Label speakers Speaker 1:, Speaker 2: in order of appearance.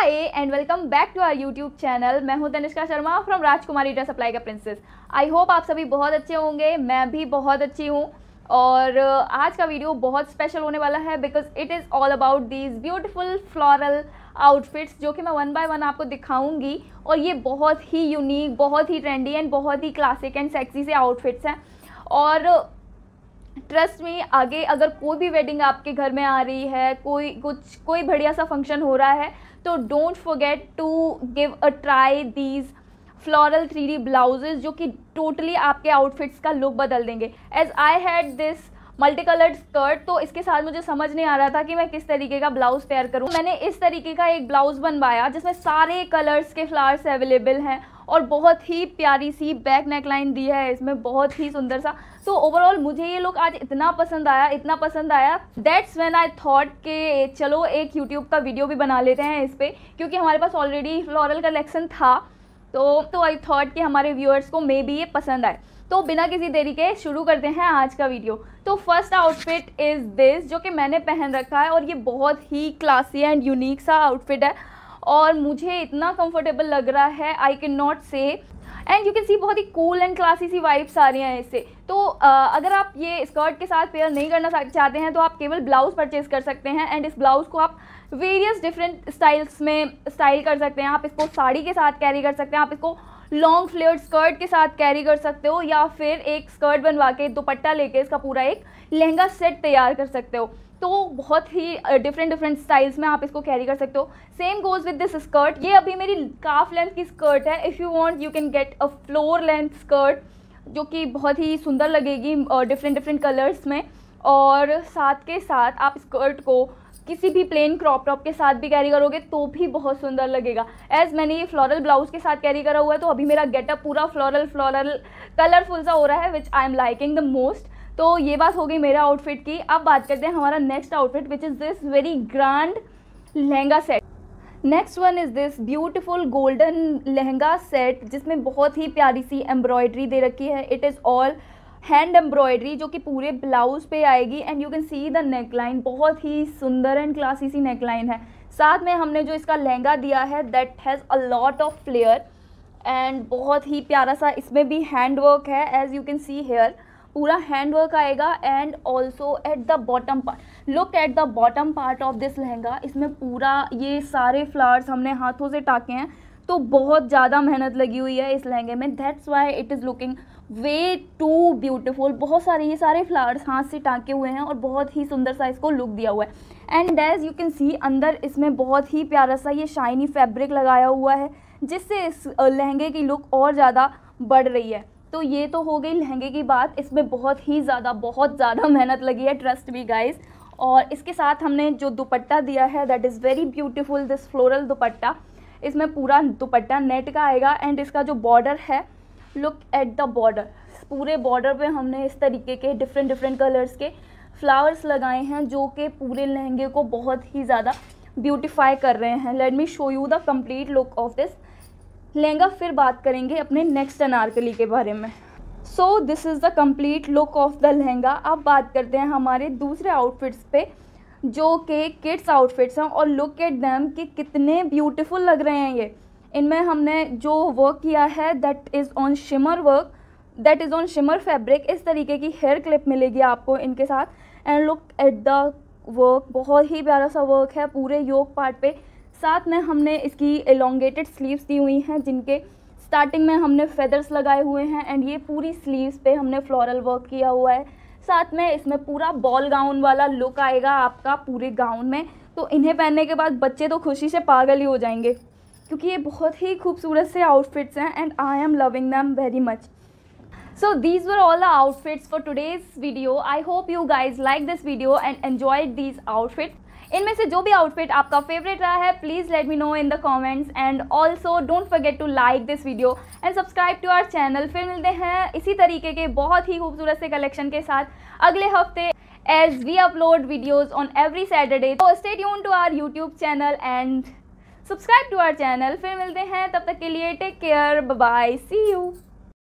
Speaker 1: hi and welcome back to our YouTube channel मैं हूं Tanishka Sharma from Rajkumari dress supply का princess I hope आप सभी बहुत अच्छे होंगे मैं भी बहुत अच्छी हूं और uh, आज का वीडियो बहुत स्पेशल होने वाला है because it is all about these beautiful floral outfits जो कि मैं वन बाय वन आपको दिखाऊंगी और ये बहुत ही यूनिक बहुत ही ट्रेंडी एंड बहुत ही क्लासिक एंड सेक्सी से आउटफिट्स हैं और ट्रस्ट में आगे अगर कोई भी वेडिंग आपके घर में आ रही है कोई कुछ कोई बढ़िया सा फंक्शन हो रहा है तो don't forget to give a try these floral three D blouses जो कि टोटली आपके आउटफिट्स का लुक बदल देंगे as I had this multi coloured skirt तो इसके साथ मुझे समझ नहीं आ रहा था कि मैं किस तरीके का ब्लाउज पेयर करूँ मैंने इस तरीके का एक ब्लाउज बनवाया जिसमें सारे कलर्स के फ्लावर्स अवेलेबल हैं और बहुत ही प्यारी सी बैक नेकलाइन दी है इसमें बहुत ही सुंदर सा सो so, ओवरऑल मुझे ये लोग आज इतना पसंद आया इतना पसंद आया दैट्स वेन आई थॉट के चलो एक यूट्यूब का वीडियो भी बना लेते हैं इस पर क्योंकि हमारे पास ऑलरेडी फ्लोरल कलेक्शन था तो तो आई थॉट कि हमारे व्यूअर्स को मे भी ये पसंद आए तो बिना किसी देरी के शुरू करते हैं आज का वीडियो तो फर्स्ट आउटफिट इज़ दिस जो कि मैंने पहन रखा है और ये बहुत ही क्लासी एंड यूनिक सा आउटफिट है और मुझे इतना कंफर्टेबल लग रहा है I can not say and you can see बहुत ही कूल एंड क्लासी सी वाइब्स आ रही हैं इससे तो अगर आप ये स्कर्ट के साथ पेयर नहीं करना चाहते हैं तो आप केवल ब्लाउज़ परचेज कर सकते हैं एंड इस ब्लाउज़ को आप वेरियस डिफरेंट स्टाइल्स में स्टाइल कर सकते हैं आप इसको साड़ी के साथ कैरी कर सकते हैं आप इसको लॉन्ग फ्लेयर स्कर्ट के साथ कैरी कर सकते हो या फिर एक स्कर्ट बनवा के दुपट्टा लेके इसका पूरा एक लहंगा सेट तैयार कर सकते हो तो बहुत ही डिफरेंट डिफरेंट स्टाइल्स में आप इसको कैरी कर सकते हो same goes with this skirt ये अभी मेरी काफ लेंथ की स्कर्ट है if you want you can get a floor length skirt जो कि बहुत ही सुंदर लगेगी डिफरेंट डिफरेंट कलर्स में और साथ के साथ आप स्कर्ट को किसी भी प्लेन क्रॉप टॉप के साथ भी कैरी करोगे तो भी बहुत सुंदर लगेगा एज मैंने ये फ्लोरल ब्लाउज के साथ कैरी करा हुआ है तो अभी मेरा गेटअप पूरा फ्लोरल फ्लोरल कलरफुल सा हो रहा है which I am liking the most तो ये बात हो गई मेरा आउटफिट की अब बात करते हैं हमारा next outfit which is this very grand lehenga set next one is this beautiful golden lehenga set जिसमें बहुत ही प्यारी सी एम्ब्रॉयडरी दे रखी है it is all hand embroidery जो कि पूरे ब्लाउज पे आएगी and you can see the neck line बहुत ही सुंदर एंड क्लासी सी नेक लाइन है साथ में हमने जो इसका लहंगा दिया है that has a lot of flare and बहुत ही प्यारा सा इसमें भी हैंड वर्क है as you can see here पूरा हैंड वर्क आएगा and also at the bottom part look at the bottom part of this lehenga इसमें पूरा ये सारे फ्लावर्स हमने हाथों से टाके हैं तो बहुत ज़्यादा मेहनत लगी हुई है इस लहंगे में that's why it is looking way too beautiful बहुत सारे ये सारे फ्लावर्स हाथ से टाँके हुए हैं और बहुत ही सुंदर सा इसको लुक दिया हुआ है and as you can see अंदर इसमें बहुत ही प्यारा सा ये शाइनी फैब्रिक लगाया हुआ है जिससे इस लहंगे की लुक और ज़्यादा बढ़ रही है तो ये तो हो गई लहंगे की बात इसमें बहुत ही ज़्यादा बहुत ज़्यादा मेहनत लगी है ट्रस्ट भी गाइज़ और इसके साथ हमने जो दुपट्टा दिया है that is very beautiful this floral dupatta इसमें पूरा दुपट्टा नेट का आएगा एंड इसका जो बॉर्डर है लुक एट द बॉर्डर पूरे बॉर्डर पे हमने इस तरीके के डिफरेंट डिफरेंट कलर्स के फ्लावर्स लगाए हैं जो कि पूरे लहंगे को बहुत ही ज़्यादा ब्यूटिफाई कर रहे हैं let me show you the complete look of this lehenga फिर बात करेंगे अपने नेक्स्ट अनारकली के बारे में so this is the complete look of the lehenga अब बात करते हैं हमारे दूसरे आउटफिट्स पे जो कि किड्स आउटफिट्स हैं और लुक एट दैम कि कितने ब्यूटीफुल लग रहे हैं ये इनमें हमने जो वर्क किया है that is on shimmer work that is on shimmer fabric इस तरीके की हेयर क्लिप मिलेगी आपको इनके साथ and look at the work बहुत ही प्यारा सा वर्क है पूरे योग पार्ट पे साथ में हमने इसकी एलोंगेटेड स्लीव्स दी हुई हैं जिनके स्टार्टिंग में हमने फेदर्स लगाए हुए हैं एंड ये पूरी स्लीव्स पे हमने फ्लोरल वर्क किया हुआ है साथ में इसमें पूरा बॉल गाउन वाला लुक आएगा आपका पूरे गाउन में तो इन्हें पहनने के बाद बच्चे तो खुशी से पागल ही हो जाएंगे क्योंकि ये बहुत ही खूबसूरत से आउटफिट्स हैं and I am loving them very much so these were all the outfits for today's video I hope you guys like this video and enjoy these outfits इनमें से जो भी आउटफिट आपका फेवरेट रहा है please let me know in the comments and also don't forget to like this video and subscribe to our channel फिर मिलते हैं इसी तरीके के बहुत ही खूबसूरत से कलेक्शन के साथ अगले हफ्ते as we upload videos on every Saturday तो stay यून to our YouTube channel and subscribe to our channel फिर मिलते हैं तब तक के लिए take care bye see you